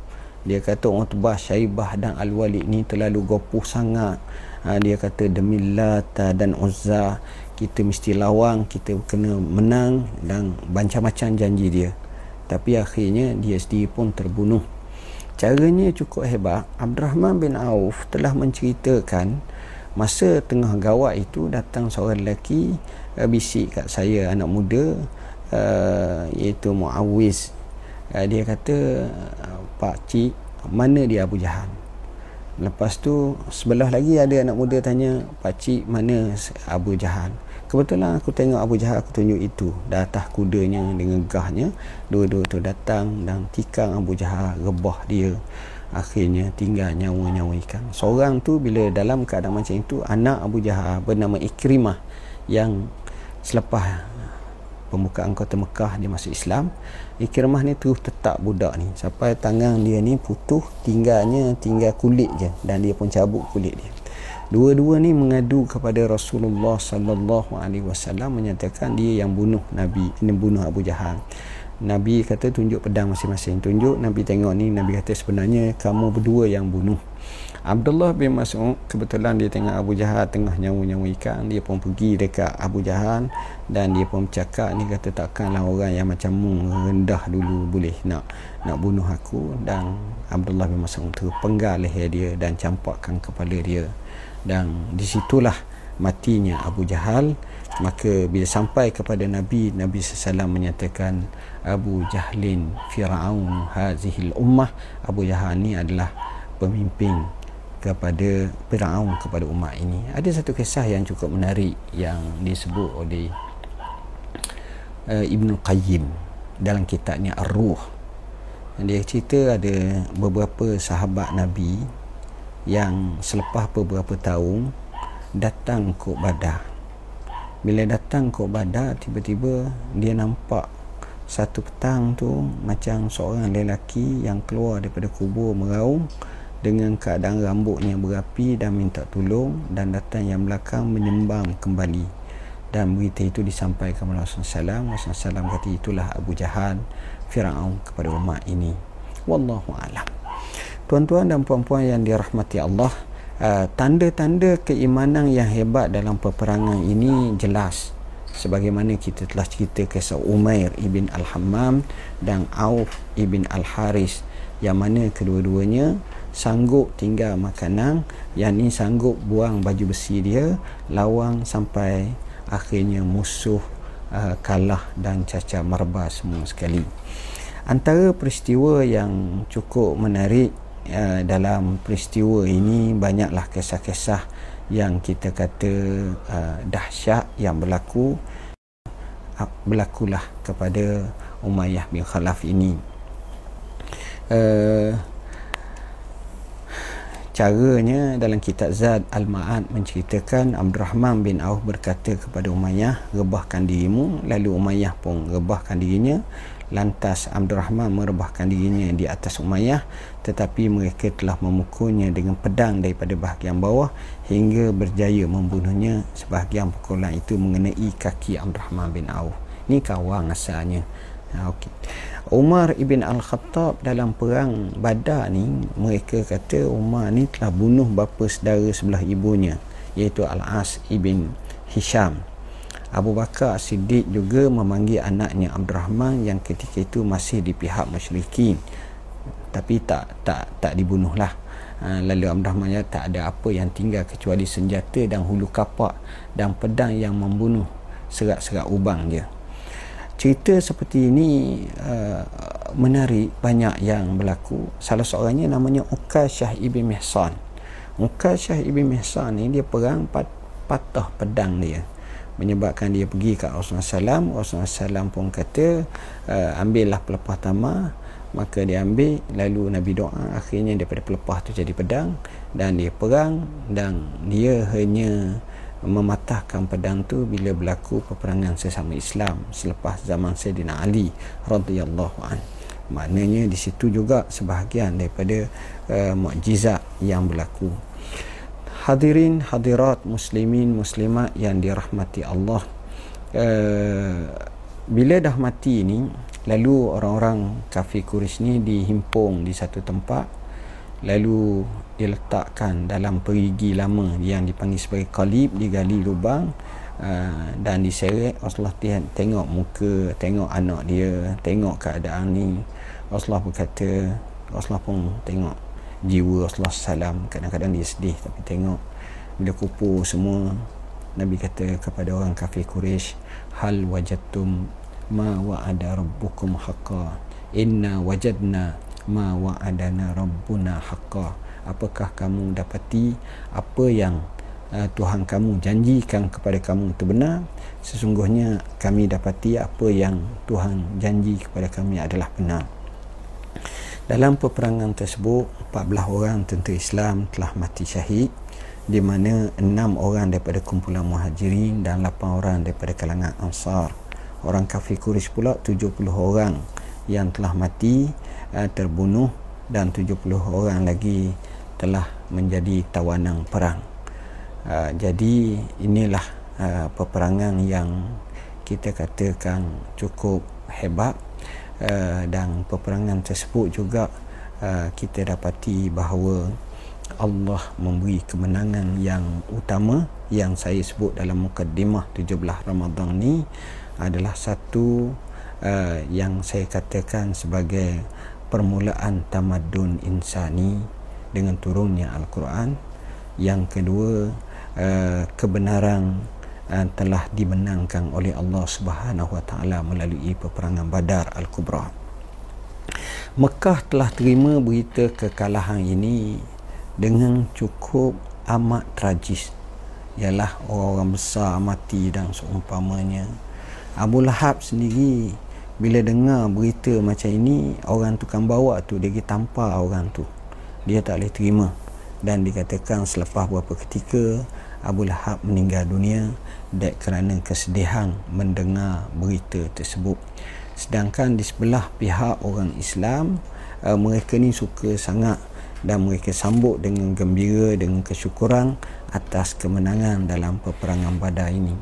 Dia kata Utbah, Syaibah dan Al-Walid ni terlalu gopuh sangat. Uh, dia kata demi Lata dan Uzzah kita mesti lawang kita kena menang dan macam-macam janji dia tapi akhirnya dia sendiri pun terbunuh caranya cukup hebat Abdul Rahman bin Auf telah menceritakan masa tengah gawat itu datang seorang lelaki uh, bisik kat saya anak muda uh, iaitu Muawiz uh, eh, dia kata pak cik mana dia Abu Jahan. lepas tu sebelah lagi ada anak muda tanya pak cik mana Abu Jahan. Kebetulan aku tengok Abu Jahal aku tunjuk itu. datah kudanya dengan gahnya. Dua-dua tu datang dan tikang Abu Jahal rebah dia. Akhirnya tinggal nyawa-nyawa ikan. Seorang tu bila dalam keadaan macam itu. Anak Abu Jahal bernama Ikrimah. Yang selepas pembukaan kota Mekah dia masuk Islam. Ikrimah ni terus tetap budak ni. Sampai tangan dia ni putuh. Tinggalnya tinggal kulit je. Dan dia pun cabut kulit dia dua-dua ni mengadu kepada Rasulullah sallallahu alaihi wasallam menyatakan dia yang bunuh Nabi yang bunuh Abu Jahal Nabi kata tunjuk pedang masing-masing tunjuk Nabi tengok ni Nabi kata sebenarnya kamu berdua yang bunuh Abdullah bin Mas'ud kebetulan dia tengok Abu Jahal tengah nyawa-nyawa ikan dia pun pergi dekat Abu Jahal dan dia pun cakap ni kata takkanlah orang yang macam mu rendah dulu boleh nak nak bunuh aku dan Abdullah bin Mas'ud terpenggal leher dia dan campakkan kepala dia dan disitulah matinya Abu Jahal maka bila sampai kepada Nabi Nabi SAW menyatakan Abu Jahlin Fir'aun Hazihil Ummah Abu Jahal ni adalah pemimpin kepada Fir'aun kepada umat ini ada satu kisah yang cukup menarik yang disebut oleh uh, eh, Ibnu Qayyim dalam kitabnya Ar-Ruh dia cerita ada beberapa sahabat Nabi yang selepas beberapa tahun datang ke badar bila datang ke badar tiba-tiba dia nampak satu petang tu macam seorang lelaki yang keluar daripada kubur meraung dengan keadaan rambutnya berapi dan minta tolong dan datang yang belakang menyembang kembali dan berita itu disampaikan oleh Rasulullah SAW Rasulullah SAW kata itulah Abu Jahal Fir'aun kepada umat ini Wallahu a'lam tuan-tuan dan puan-puan yang dirahmati Allah eh, tanda-tanda keimanan yang hebat dalam peperangan ini jelas sebagaimana kita telah cerita kisah Umair ibn Al-Hammam dan Auf ibn Al-Haris yang mana kedua-duanya sanggup tinggal makanan yang ini sanggup buang baju besi dia lawang sampai akhirnya musuh uh, kalah dan cacar marbah semua sekali antara peristiwa yang cukup menarik Eh, dalam peristiwa ini banyaklah kisah-kisah yang kita kata uh, dahsyat yang berlaku ah, berlakulah kepada Umayyah bin Khalaf ini uh, caranya dalam kitab Zad Al-Ma'ad menceritakan Abdul Rahman bin Auf berkata kepada Umayyah rebahkan dirimu lalu Umayyah pun rebahkan dirinya lantas Abdul Rahman merebahkan dirinya di atas Umayyah tetapi mereka telah memukulnya dengan pedang daripada bahagian bawah hingga berjaya membunuhnya sebahagian pukulan itu mengenai kaki Abdul Rahman bin Auf Ini kawang asalnya ha, okey Umar ibn Al-Khattab dalam perang Badar ni mereka kata Umar ni telah bunuh bapa saudara sebelah ibunya iaitu Al-As ibn Hisham Abu Bakar Siddiq juga memanggil anaknya Abdul Rahman yang ketika itu masih di pihak musyrikin tapi tak tak tak dibunuhlah ha, lalu Abdul Rahman tak ada apa yang tinggal kecuali senjata dan hulu kapak dan pedang yang membunuh serat-serat ubang dia cerita seperti ini uh, menarik banyak yang berlaku salah seorangnya namanya Ukal Syah Ibn Mihsan Ukal Syah Ibn Mihsan ni dia perang pat patah pedang dia menyebabkan dia pergi ke Rasulullah SAW Rasulullah SAW pun kata uh, ambillah pelepah tamar maka dia ambil lalu Nabi doa akhirnya daripada pelepah tu jadi pedang dan dia perang dan dia hanya mematahkan pedang tu bila berlaku peperangan sesama Islam selepas zaman Sayyidina Ali radhiyallahu an. Maknanya di situ juga sebahagian daripada uh, mukjizat yang berlaku hadirin hadirat muslimin muslimat yang dirahmati Allah uh, bila dah mati ni lalu orang-orang kafir Quraisy ni dihimpung di satu tempat lalu diletakkan dalam perigi lama yang dipanggil sebagai kalib digali lubang uh, dan diseret Rasulullah tihan, tengok muka tengok anak dia tengok keadaan ni Rasulullah berkata Rasulullah pun tengok jiwa Rasulullah SAW kadang-kadang dia sedih tapi tengok bila kupur semua Nabi kata kepada orang kafir Quraisy hal wajatum ma wa'ada rabbukum haqqa inna wajadna ma wa'adana rabbuna haqqa apakah kamu dapati apa yang uh, Tuhan kamu janjikan kepada kamu itu benar sesungguhnya kami dapati apa yang Tuhan janji kepada kami adalah benar dalam peperangan tersebut, 14 orang tentu Islam telah mati syahid di mana 6 orang daripada kumpulan muhajirin dan 8 orang daripada kalangan ansar. Orang kafir kuris pula 70 orang yang telah mati eh, terbunuh dan 70 orang lagi telah menjadi tawanan perang. Eh, jadi inilah eh, peperangan yang kita katakan cukup hebat uh, dan peperangan tersebut juga uh, kita dapati bahawa Allah memberi kemenangan yang utama yang saya sebut dalam mukaddimah 17 Ramadan ni adalah satu uh, yang saya katakan sebagai permulaan tamadun insani dengan turunnya Al-Quran yang kedua uh, kebenaran Ah, telah dimenangkan oleh Allah Subhanahu Wa Taala melalui peperangan Badar Al-Kubra. Mekah telah terima berita kekalahan ini dengan cukup amat tragis ialah orang-orang besar mati dan seumpamanya Abu Lahab sendiri bila dengar berita macam ini orang tukang bawa tu dia pergi tampar orang tu dia tak boleh terima dan dikatakan selepas beberapa ketika Abu Lahab meninggal dunia dek kerana kesedihan mendengar berita tersebut sedangkan di sebelah pihak orang Islam uh, mereka ni suka sangat dan mereka sambut dengan gembira dengan kesyukuran atas kemenangan dalam peperangan badar ini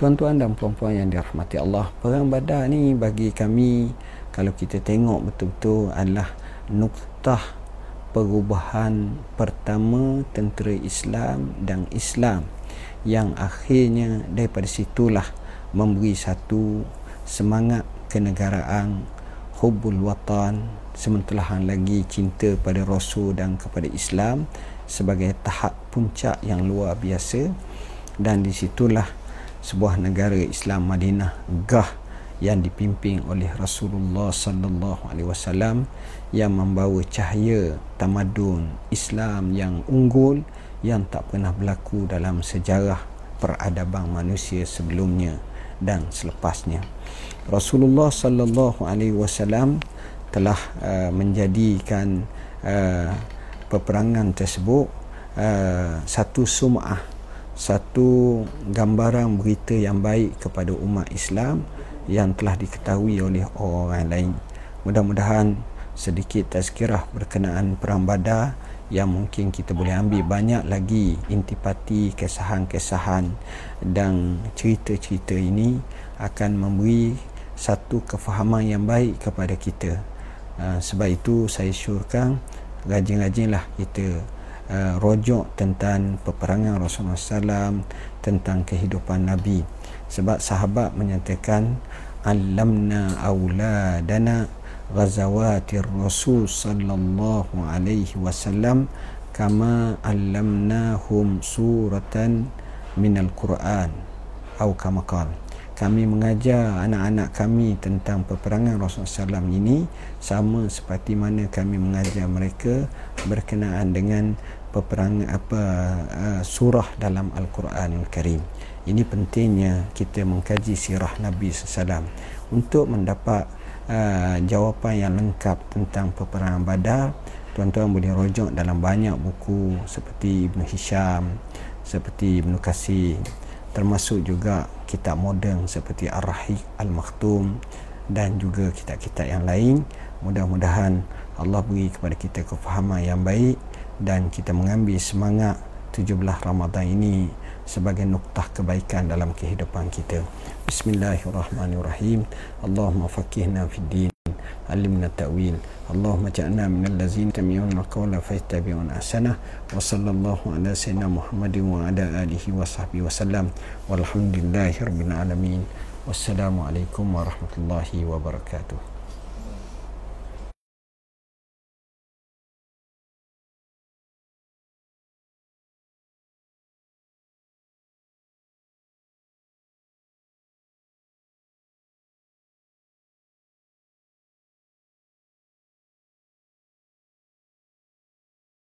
tuan-tuan dan puan-puan yang dirahmati Allah perang badar ni bagi kami kalau kita tengok betul-betul adalah nuktah perubahan pertama tentera Islam dan Islam yang akhirnya daripada situlah memberi satu semangat kenegaraan hubbul watan sementelahan lagi cinta pada rasul dan kepada Islam sebagai tahap puncak yang luar biasa dan di situlah sebuah negara Islam Madinah gah yang dipimpin oleh Rasulullah sallallahu alaihi wasallam yang membawa cahaya tamadun Islam yang unggul yang tak pernah berlaku dalam sejarah peradaban manusia sebelumnya dan selepasnya. Rasulullah sallallahu alaihi wasallam telah uh, menjadikan uh, peperangan tersebut uh, satu sumah, satu gambaran berita yang baik kepada umat Islam yang telah diketahui oleh orang lain. Mudah-mudahan sedikit tazkirah berkenaan perang Badar yang mungkin kita boleh ambil banyak lagi intipati kesahan-kesahan dan cerita-cerita ini akan memberi satu kefahaman yang baik kepada kita ah, sebab itu saya syurkan rajin-rajinlah kita ah, rojok tentang peperangan Rasulullah SAW tentang kehidupan Nabi sebab sahabat menyatakan alamna awla dana. غزوات الرسول صلى الله عليه وسلم كما علمناهم سورة من القرآن أو كما قال kami mengajar anak-anak kami tentang peperangan Rasulullah SAW ini sama seperti mana kami mengajar mereka berkenaan dengan peperangan apa eh, surah dalam Al-Quranul Karim. Ini pentingnya kita mengkaji sirah Nabi SAW untuk mendapat Ah, jawapan yang lengkap tentang peperangan Badar tuan-tuan boleh rojok dalam banyak buku seperti Ibn Hisham seperti Ibn Qasih termasuk juga kitab moden seperti Ar-Rahiq al makhtum dan juga kitab-kitab yang lain mudah-mudahan Allah beri kepada kita kefahaman yang baik dan kita mengambil semangat 17 Ramadhan ini sebagai nuktah kebaikan dalam kehidupan kita. Bismillahirrahmanirrahim. Allahumma faqihna fid din علمنا التأويل اللهم اجعلنا من الذين يستمعون القول فيتبعون أحسنه وصلى الله على سيدنا محمد وعلى آله وصحبه وسلم والحمد لله رب العالمين والسلام عليكم ورحمة الله وبركاته